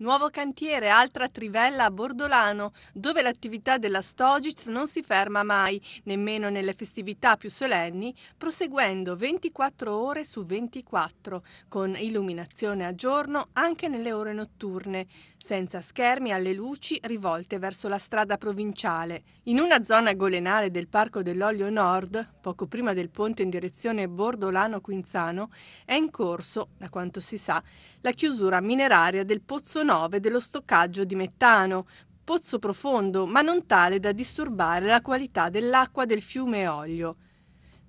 Nuovo cantiere, altra trivella a Bordolano, dove l'attività della Stogiz non si ferma mai, nemmeno nelle festività più solenni, proseguendo 24 ore su 24, con illuminazione a giorno anche nelle ore notturne, senza schermi alle luci rivolte verso la strada provinciale. In una zona golenale del Parco dell'Olio Nord, poco prima del ponte in direzione Bordolano-Quinzano, è in corso, da quanto si sa, la chiusura mineraria del Pozzo 9 dello stoccaggio di metano, pozzo profondo ma non tale da disturbare la qualità dell'acqua del fiume Olio.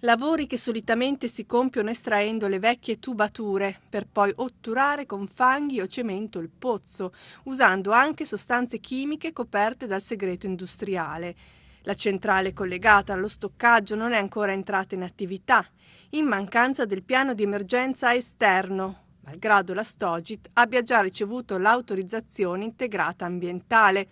Lavori che solitamente si compiono estraendo le vecchie tubature per poi otturare con fanghi o cemento il pozzo, usando anche sostanze chimiche coperte dal segreto industriale. La centrale collegata allo stoccaggio non è ancora entrata in attività, in mancanza del piano di emergenza esterno, malgrado la Stogit abbia già ricevuto l'autorizzazione integrata ambientale.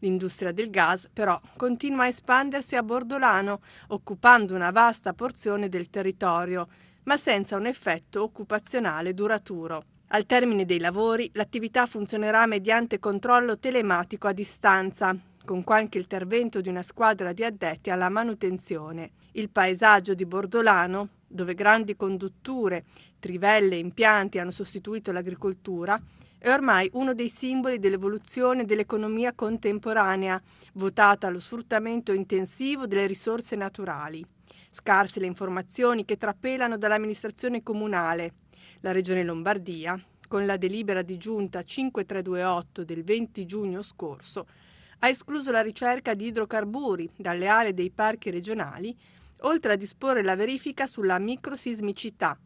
L'industria del gas però continua a espandersi a Bordolano, occupando una vasta porzione del territorio, ma senza un effetto occupazionale duraturo. Al termine dei lavori, l'attività funzionerà mediante controllo telematico a distanza, con qualche intervento di una squadra di addetti alla manutenzione. Il paesaggio di Bordolano, dove grandi condutture, trivelle e impianti hanno sostituito l'agricoltura, è ormai uno dei simboli dell'evoluzione dell'economia contemporanea, votata allo sfruttamento intensivo delle risorse naturali. Scarse le informazioni che trapelano dall'amministrazione comunale. La Regione Lombardia, con la delibera di giunta 5328 del 20 giugno scorso, ha escluso la ricerca di idrocarburi dalle aree dei parchi regionali, oltre a disporre la verifica sulla microsismicità.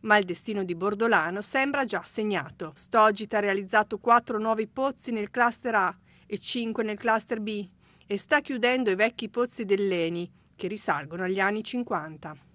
Ma il destino di Bordolano sembra già segnato. Stogit ha realizzato quattro nuovi pozzi nel cluster A e cinque nel cluster B e sta chiudendo i vecchi pozzi dell'Eni, che risalgono agli anni 50.